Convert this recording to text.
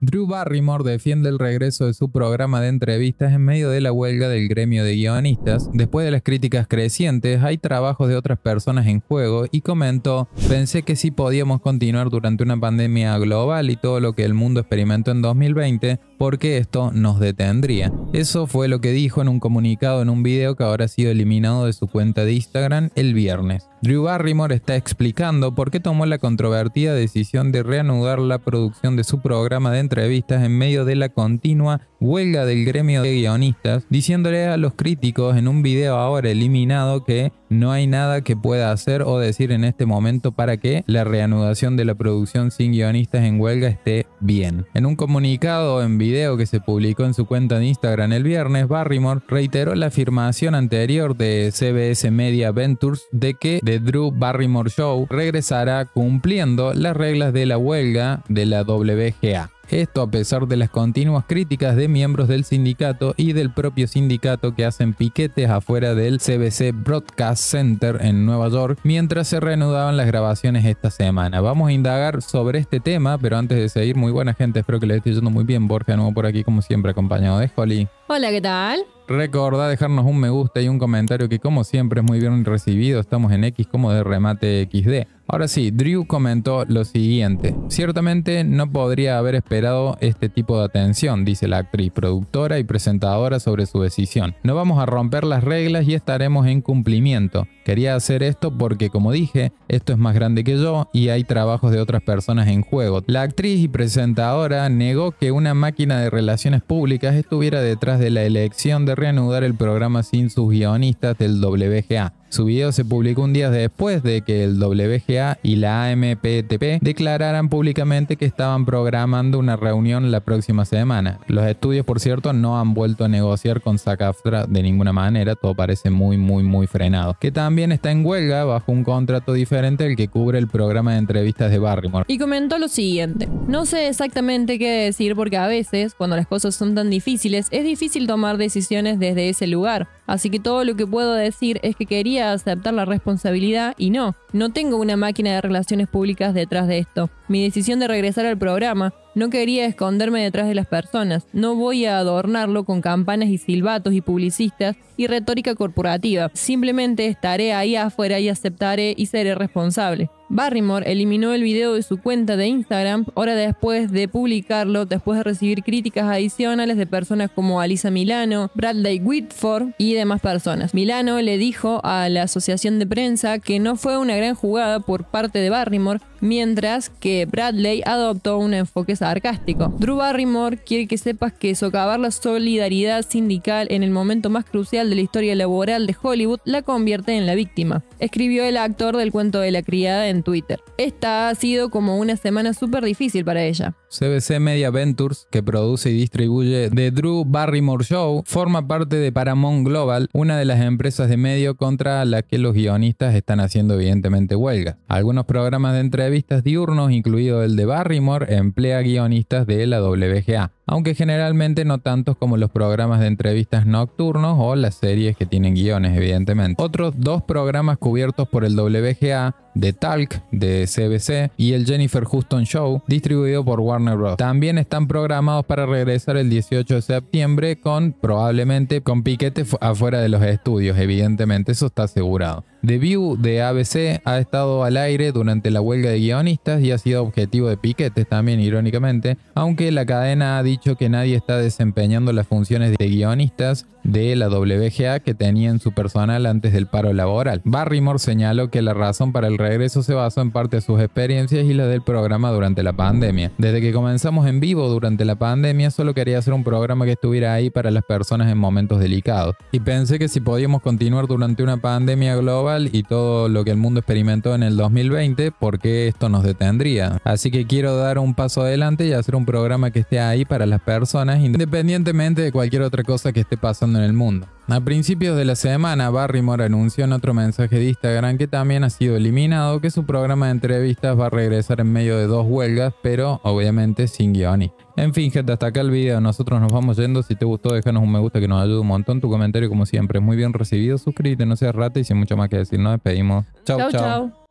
Drew Barrymore defiende el regreso de su programa de entrevistas en medio de la huelga del gremio de guionistas. Después de las críticas crecientes, hay trabajos de otras personas en juego y comentó, pensé que si podíamos continuar durante una pandemia global y todo lo que el mundo experimentó en 2020, porque esto nos detendría. Eso fue lo que dijo en un comunicado en un video que ahora ha sido eliminado de su cuenta de Instagram el viernes. Drew Barrymore está explicando por qué tomó la controvertida decisión de reanudar la producción de su programa de entrevistas en medio de la continua huelga del gremio de guionistas, diciéndole a los críticos en un video ahora eliminado que no hay nada que pueda hacer o decir en este momento para que la reanudación de la producción sin guionistas en huelga esté bien. En un comunicado en video que se publicó en su cuenta de Instagram el viernes, Barrymore reiteró la afirmación anterior de CBS Media Ventures de que The Drew Barrymore Show regresará cumpliendo las reglas de la huelga de la WGA. Esto a pesar de las continuas críticas de miembros del sindicato y del propio sindicato que hacen piquetes afuera del CBC Broadcast Center en Nueva York mientras se reanudaban las grabaciones esta semana. Vamos a indagar sobre este tema, pero antes de seguir, muy buena gente, espero que le esté yendo muy bien. Borja, nuevo por aquí como siempre acompañado de Jolie. Hola, ¿qué tal? Recordá dejarnos un me gusta y un comentario que como siempre es muy bien recibido. Estamos en X como de remate XD. Ahora sí, Drew comentó lo siguiente. Ciertamente no podría haber esperado este tipo de atención, dice la actriz, productora y presentadora sobre su decisión. No vamos a romper las reglas y estaremos en cumplimiento. Quería hacer esto porque, como dije, esto es más grande que yo y hay trabajos de otras personas en juego. La actriz y presentadora negó que una máquina de relaciones públicas estuviera detrás de la elección de reanudar el programa sin sus guionistas del WGA. Su video se publicó un día después de que el WGA y la AMPTP declararan públicamente que estaban programando una reunión la próxima semana. Los estudios, por cierto, no han vuelto a negociar con SACAFTRA de ninguna manera, todo parece muy, muy, muy frenado. Que también está en huelga bajo un contrato diferente al que cubre el programa de entrevistas de Barrymore. Y comentó lo siguiente: No sé exactamente qué decir porque a veces, cuando las cosas son tan difíciles, es difícil tomar decisiones desde ese lugar. Así que todo lo que puedo decir es que quería aceptar la responsabilidad y no, no tengo una máquina de relaciones públicas detrás de esto. Mi decisión de regresar al programa, no quería esconderme detrás de las personas, no voy a adornarlo con campanas y silbatos y publicistas y retórica corporativa, simplemente estaré ahí afuera y aceptaré y seré responsable. Barrymore eliminó el video de su cuenta de Instagram horas después de publicarlo, después de recibir críticas adicionales de personas como Alisa Milano, Bradley Whitford y demás personas. Milano le dijo a la asociación de prensa que no fue una gran jugada por parte de Barrymore mientras que Bradley adoptó un enfoque sarcástico. Drew Barrymore quiere que sepas que socavar la solidaridad sindical en el momento más crucial de la historia laboral de Hollywood la convierte en la víctima, escribió el actor del cuento de la criada en Twitter. Esta ha sido como una semana súper difícil para ella. CBC Media Ventures, que produce y distribuye The Drew Barrymore Show, forma parte de Paramount Global, una de las empresas de medio contra la que los guionistas están haciendo evidentemente huelga. Algunos programas de entrega vistas diurnos, incluido el de Barrymore, emplea guionistas de la WGA aunque generalmente no tantos como los programas de entrevistas nocturnos o las series que tienen guiones, evidentemente. Otros dos programas cubiertos por el WGA, The Talk de CBC y el Jennifer Houston Show, distribuido por Warner Bros. También están programados para regresar el 18 de septiembre con probablemente con piquetes afuera de los estudios, evidentemente, eso está asegurado. The View de ABC ha estado al aire durante la huelga de guionistas y ha sido objetivo de piquetes también, irónicamente, aunque la cadena ha dicho dicho que nadie está desempeñando las funciones de guionistas de la WGA que tenía en su personal antes del paro laboral. Barrymore señaló que la razón para el regreso se basó en parte de sus experiencias y la del programa durante la pandemia. Desde que comenzamos en vivo durante la pandemia solo quería hacer un programa que estuviera ahí para las personas en momentos delicados. Y pensé que si podíamos continuar durante una pandemia global y todo lo que el mundo experimentó en el 2020, ¿por qué esto nos detendría? Así que quiero dar un paso adelante y hacer un programa que esté ahí para las personas independientemente de cualquier otra cosa que esté pasando en el mundo. A principios de la semana, Barrymore anunció en otro mensaje de Instagram que también ha sido eliminado, que su programa de entrevistas va a regresar en medio de dos huelgas, pero obviamente sin guión. En fin, gente, hasta acá el video. Nosotros nos vamos yendo. Si te gustó, déjanos un me gusta que nos ayuda un montón. Tu comentario, como siempre, es muy bien recibido. Suscríbete, no seas rata y sin mucho más que decir, nos despedimos. Chao. chau. chau.